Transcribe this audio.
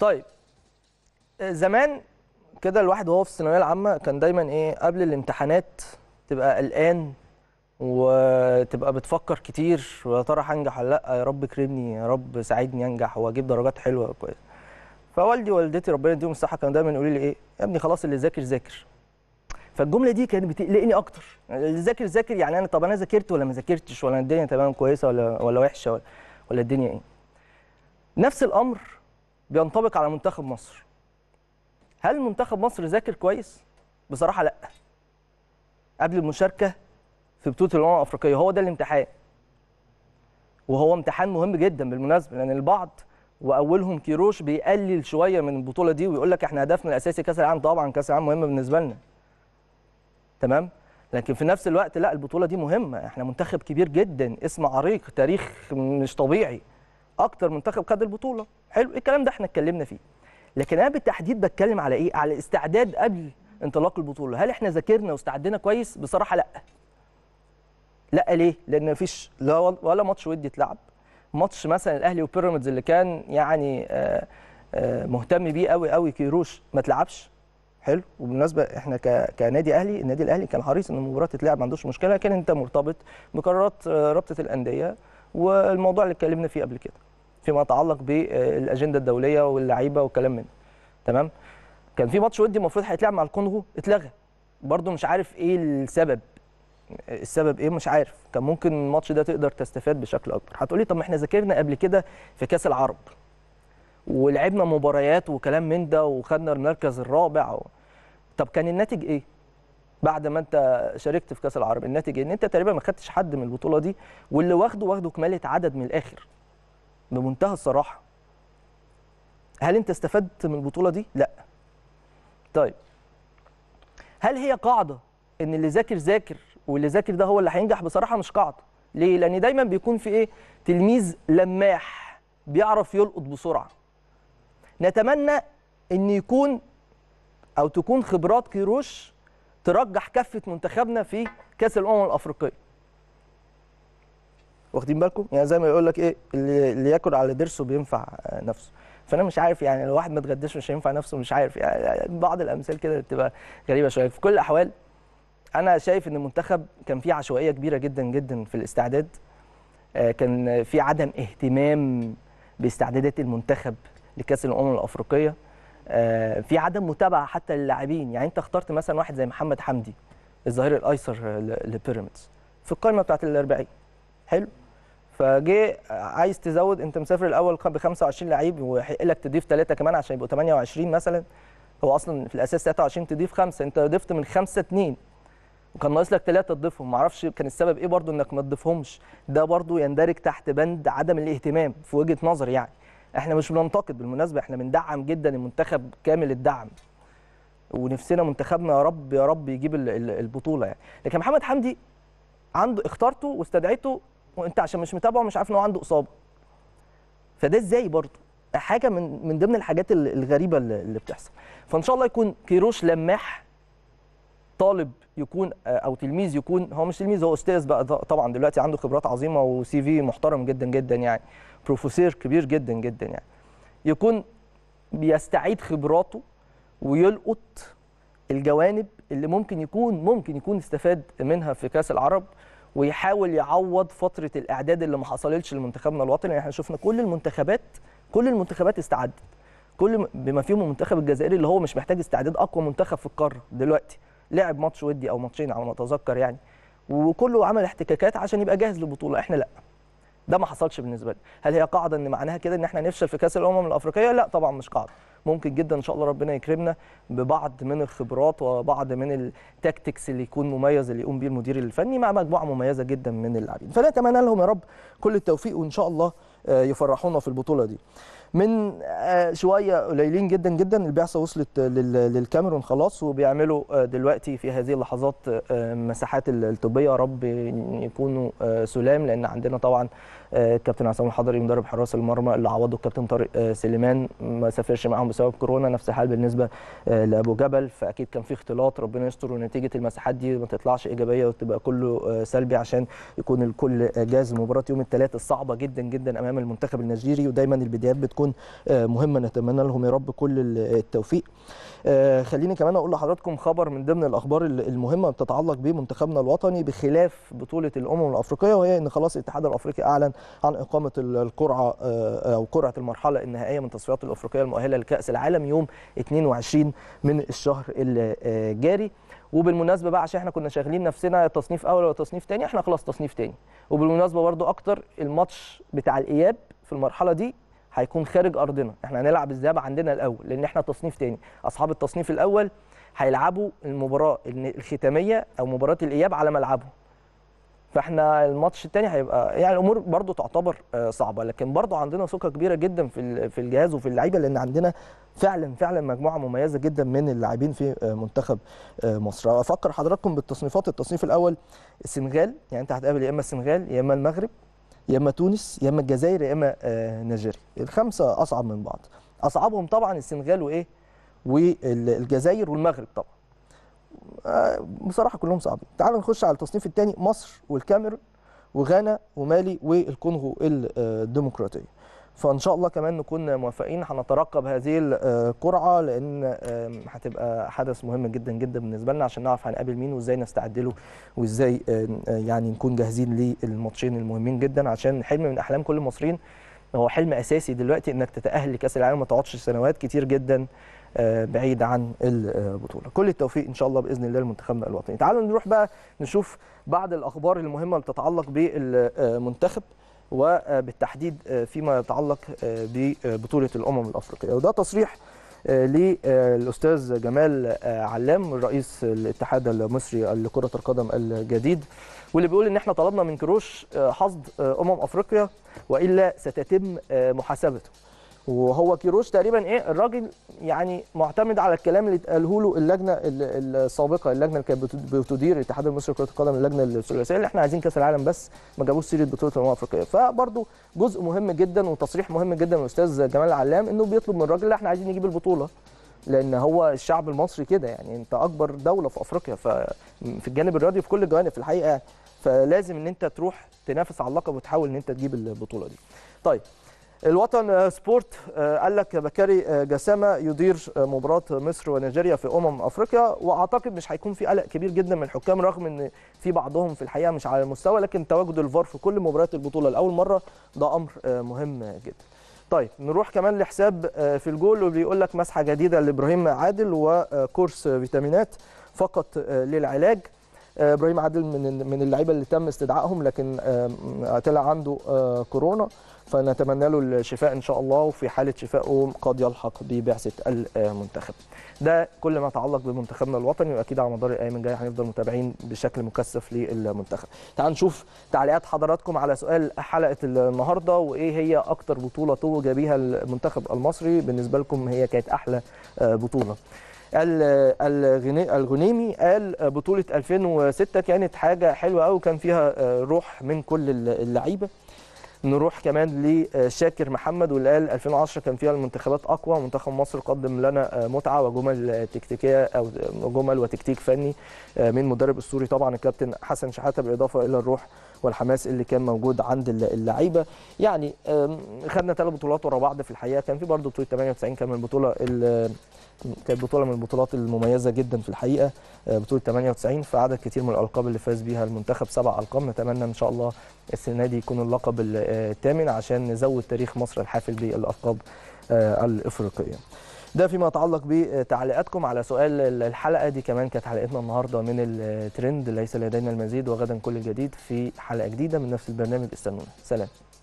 طيب آه، زمان كده الواحد وهو في الثانويه العامه كان دايما ايه قبل الامتحانات تبقى قلقان وتبقى بتفكر كتير ويا ترى هنجح ولا لا يا رب كرمني يا رب ساعدني انجح واجيب درجات حلوه كويس فوالدي ووالدتي ربنا يديهم الصحه كانوا دايما يقولوا لي ايه يا ابني خلاص اللي ذاكر ذاكر فالجمله دي كانت بتقلقني اكتر اللي ذاكر ذاكر يعني انا طب انا ذاكرت ولا ما ذاكرتش ولا الدنيا تمام كويسه ولا ولا وحشه ولا, ولا الدنيا ايه نفس الامر بينطبق على منتخب مصر هل منتخب مصر ذاكر كويس بصراحه لا قبل المشاركه في بطوله الامم الافريقيه هو ده الامتحان وهو امتحان مهم جدا بالمناسبه لان البعض واولهم كيروش بيقلل شويه من البطوله دي ويقول لك احنا هدفنا الاساسي كاس العالم طبعا كاس العالم مهم بالنسبه لنا تمام لكن في نفس الوقت لا البطوله دي مهمه احنا منتخب كبير جدا اسم عريق تاريخ مش طبيعي اكتر منتخب خد البطوله حلو الكلام ده احنا اتكلمنا فيه لكن انا بالتحديد بتكلم على ايه على الاستعداد قبل انطلاق البطوله هل احنا ذاكرنا واستعدينا كويس بصراحه لا لا ليه لان مفيش لا ولا ماتش ودي اتلعب ماتش مثلا الاهلي وبيراميدز اللي كان يعني آآ آه، آآ آه، مهتم بيه قوي قوي كيروش ما اتلعبش حلو وبالمناسبه احنا كنادي اهلي النادي الاهلي كان حريص ان المباراه تتلعب ما عندوش مشكله لكن انت مرتبط بقرارات آه، رابطه الانديه والموضوع اللي اتكلمنا فيه قبل كده فيما يتعلق بالاجنده الدوليه واللعيبه والكلام من تمام كان في ماتش ودي المفروض هيتلعب مع الكونغو اتلغى برده مش عارف ايه السبب السبب ايه مش عارف كان ممكن الماتش ده تقدر تستفاد بشكل اكبر هتقولي طب ما احنا ذاكرنا قبل كده في كاس العرب ولعبنا مباريات وكلام من ده وخدنا المركز الرابع و... طب كان الناتج ايه بعد ما انت شاركت في كاس العرب الناتج ايه؟ ان انت تقريبا ما خدتش حد من البطوله دي واللي واخده واخده كماله عدد من الاخر بمنتهى الصراحه هل انت استفدت من البطوله دي لا طيب هل هي قاعده ان اللي ذاكر ذاكر واللي ذاكر ده هو اللي هينجح بصراحه مش قاعده ليه لان دايما بيكون في ايه تلميذ لماح بيعرف يلقط بسرعه نتمنى ان يكون او تكون خبرات كيروش ترجح كفه منتخبنا في كاس الامم الافريقيه واخدين بالكم يعني زي ما يقول لك ايه اللي, اللي ياكل على ضرسه بينفع آه، نفسه فانا مش عارف يعني لو واحد ما اتغداش مش هينفع نفسه مش عارف يعني بعض الامثال كده بتبقى غريبه شويه في كل الاحوال انا شايف ان المنتخب كان فيه عشوائيه كبيره جدا جدا في الاستعداد آه، كان في عدم اهتمام باستعدادات المنتخب لكاس الامم الافريقيه آه، في عدم متابعه حتى للاعبين يعني انت اخترت مثلا واحد زي محمد حمدي الظهير الايسر لبيراميدز في القائمه بتاعت الاربعين. 40 حلو فجه عايز تزود انت مسافر الاول ب 25 لعيب ويحق لك تضيف ثلاثه كمان عشان يبقوا 28 مثلا هو اصلا في الاساس 23 تضيف خمسه انت ضفت من خمسه اثنين وكان ناقص لك ثلاثه تضيفهم معرفش كان السبب ايه برضو انك ما تضيفهمش ده برضو يندرج تحت بند عدم الاهتمام في وجهه نظري يعني احنا مش بننتقد بالمناسبه احنا بندعم جدا المنتخب كامل الدعم ونفسنا منتخبنا يا رب يا رب يجيب البطوله يعني لكن محمد حمدي عنده اختارته واستدعيته وانت عشان مش متابعه مش عارف ان هو عنده اصابه فده ازاي برضه حاجه من من ضمن الحاجات الغريبه اللي بتحصل فان شاء الله يكون كيروش لماح طالب يكون آه، او تلميذ يكون هو مش تلميذ هو استاذ بقى طبعا دلوقتي عنده خبرات عظيمه وسي في محترم جدا جدا يعني بروفيسور كبير جدا جدا يعني يكون بيستعيد خبراته ويلقط الجوانب اللي ممكن يكون ممكن يكون استفاد منها في كاس العرب ويحاول يعوض فتره الاعداد اللي ما حصلتش لمنتخبنا الوطني يعني احنا شفنا كل المنتخبات كل المنتخبات استعدت كل بما فيهم المنتخب الجزائري اللي هو مش محتاج استعداد اقوى منتخب في القاره دلوقتي لعب ماتش ودي او ماتشين على ما اتذكر يعني وكله عمل احتكاكات عشان يبقى جاهز للبطوله احنا لا ده ما حصلش بالنسبه لي هل هي قاعده ان معناها كده ان احنا نفشل في كاس الامم الافريقيه لا طبعا مش قاعده ممكن جدا ان شاء الله ربنا يكرمنا ببعض من الخبرات وبعض من التاكتكس اللي يكون مميز اللي يقوم بيه المدير الفني مع مجموعه مميزه جدا من اللاعبين فنتمنى لهم يا رب كل التوفيق وان شاء الله آه، يفرحونا في البطوله دي من آه، شويه قليلين جدا جدا البعثه وصلت للكاميرون خلاص وبيعملوا آه، دلوقتي في هذه اللحظات مساحات الطبيه يا رب يكونوا سلام لان عندنا طبعا كابتن عصام الحضري مدرب حراس المرمى اللي عوضه الكابتن طارق سليمان ما سافرش معاهم بسبب كورونا نفس الحال بالنسبه لابو جبل فاكيد كان في اختلاط ربنا يستر ونتيجه المساحات دي ما تطلعش ايجابيه وتبقى كله سلبي عشان يكون الكل جاهز لمباراه يوم الثلاث الصعبه جدا جدا امام امام المنتخب النيجيري ودايما البدايات بتكون آه، مهمه نتمنى لهم يا رب كل آه، التوفيق آه، خليني كمان اقول لحضراتكم خبر من ضمن الاخبار المهمه بتتعلق بمنتخبنا الوطني بخلاف بطوله الامم الافريقيه وهي ان خلاص الاتحاد الافريقي اعلن عن اقامه القرعه او قرعه المرحله النهائيه من التصفيات الافريقيه المؤهله لكاس العالم يوم 22 من الشهر الجاري وبالمناسبه بقى عشان احنا كنا شاغلين نفسنا تصنيف اول ولا تصنيف ثاني احنا خلاص تصنيف ثاني وبالمناسبه برده اكتر الماتش بتاع الاياب في المرحله دي هيكون خارج ارضنا احنا هنلعب الذهاب عندنا الاول لان احنا تصنيف ثاني اصحاب التصنيف الاول هيلعبوا المباراه الختاميه او مباراه الاياب على ملعبهم فاحنا الماتش الثاني هيبقى يعني الامور برضو تعتبر آه، صعبه لكن برضو عندنا ثقه كبيره جدا في في الجهاز وفي اللعيبه لان عندنا فعلا فعلا مجموعه مميزه جدا من اللاعبين في آه، منتخب آه، مصر افكر حضراتكم بالتصنيفات التصنيف الاول السنغال يعني انت هتقابل يا اما السنغال يا اما المغرب يا اما تونس يا اما الجزائر يا اما نيجيريا الخمسه اصعب من بعض اصعبهم طبعا السنغال وايه والجزائر والمغرب طبعا آه، بصراحه كلهم صعبين تعالوا نخش على التصنيف الثاني مصر والكاميرون وغانا ومالي والكونغو الديمقراطيه فان شاء الله كمان نكون موافقين هنترقب هذه القرعه لان هتبقى حدث مهم جدا جدا بالنسبه لنا عشان نعرف هنقابل مين وازاي نستعد له وازاي يعني نكون جاهزين للماتشين المهمين جدا عشان حلم من احلام كل المصريين هو حلم اساسي دلوقتي انك تتاهل لكاس العالم ما تقعدش سنوات كتير جدا آه، بعيد عن البطوله كل التوفيق ان شاء الله باذن الله لمنتخبنا الوطني تعالوا نروح بقى نشوف بعض الاخبار المهمه اللي تتعلق بالمنتخب وبالتحديد آه، فيما يتعلق آه، ببطوله الامم الافريقيه وده تصريح للاستاذ جمال علام رئيس الاتحاد المصري لكره القدم الجديد واللي بيقول ان احنا طلبنا من كروش حصد امم افريقيا والا ستتم محاسبته وهو كيروش تقريبا ايه الراجل يعني معتمد على الكلام اللي اتقاله له اللجنه السابقه اللجنه اللي كانت بتدير الاتحاد المصري لكره القدم اللجنه الثلاثيه اللي احنا عايزين كاس العالم بس ما جابوش سيره بطوله الامم الافريقيه فبرضه جزء مهم جدا وتصريح مهم جدا من الاستاذ جمال العلام انه بيطلب من الراجل اللي احنا عايزين نجيب البطوله لان هو الشعب المصري كده يعني انت اكبر دوله في افريقيا في الجانب الرياضي في كل الجوانب في الحقيقه يعني. فلازم ان انت تروح تنافس على اللقب وتحاول ان انت تجيب البطوله دي طيب الوطن آه، سبورت آه، قال لك بكري آه، جسامه يدير مباراه مصر ونيجيريا في امم افريقيا واعتقد مش هيكون في قلق كبير جدا من الحكام رغم ان في بعضهم في الحقيقه مش على المستوى لكن تواجد الفار في كل مباريات البطوله لاول مره ده امر مهم جدا. طيب نروح كمان لحساب في الجول وبيقول لك مسحه جديده لابراهيم عادل وكورس فيتامينات فقط للعلاج. ابراهيم عادل من من اللعيبه اللي تم استدعائهم لكن طلع عنده كورونا. فنتمنى له الشفاء ان شاء الله وفي حاله شفائه قد يلحق ببعثه المنتخب ده كل ما يتعلق بمنتخبنا الوطني واكيد على مدار الايام الجايه هنفضل متابعين بشكل مكثف للمنتخب تعالوا نشوف تعليقات حضراتكم على سؤال حلقه النهارده وايه هي اكتر بطوله توج بها المنتخب المصري بالنسبه لكم هي كانت احلى آه، بطوله الغنيمي قال بطولة 2006 كانت حاجة حلوة قوي كان فيها آه، روح من كل اللعيبة نروح كمان لشاكر محمد واللي قال 2010 كان فيها المنتخبات اقوى منتخب مصر قدم لنا آه، متعه وجمل تكتيكيه او جمل وتكتيك فني آه، من مدرب اسطوري طبعا الكابتن حسن شحاته بالاضافه الى الروح والحماس اللي كان موجود عند اللعيبه يعني خدنا ثلاث بطولات ورا بعض في الحقيقه كان في برضه بطوله 98 كان من البطوله كانت بطوله من البطولات المميزه جدا في الحقيقه آه، بطوله 98 في عدد كتير من الالقاب اللي فاز بيها المنتخب سبع القاب نتمنى ان شاء الله السنه دي يكون اللقب آه، الثامن عشان نزود تاريخ مصر الحافل بالالقاب آه، الافريقيه ده فيما يتعلق بتعليقاتكم على سؤال الحلقه دي كمان كانت حلقتنا النهارده من الترند ليس لدينا المزيد وغدا كل الجديد في حلقه جديده من نفس البرنامج استنونا سلام